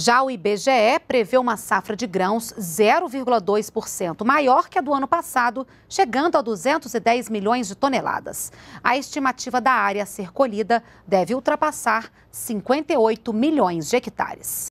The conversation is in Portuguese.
Já o IBGE prevê uma safra de grãos 0,2% maior que a do ano passado, chegando a 210 milhões de toneladas. A estimativa da área a ser colhida deve ultrapassar 58 milhões de hectares.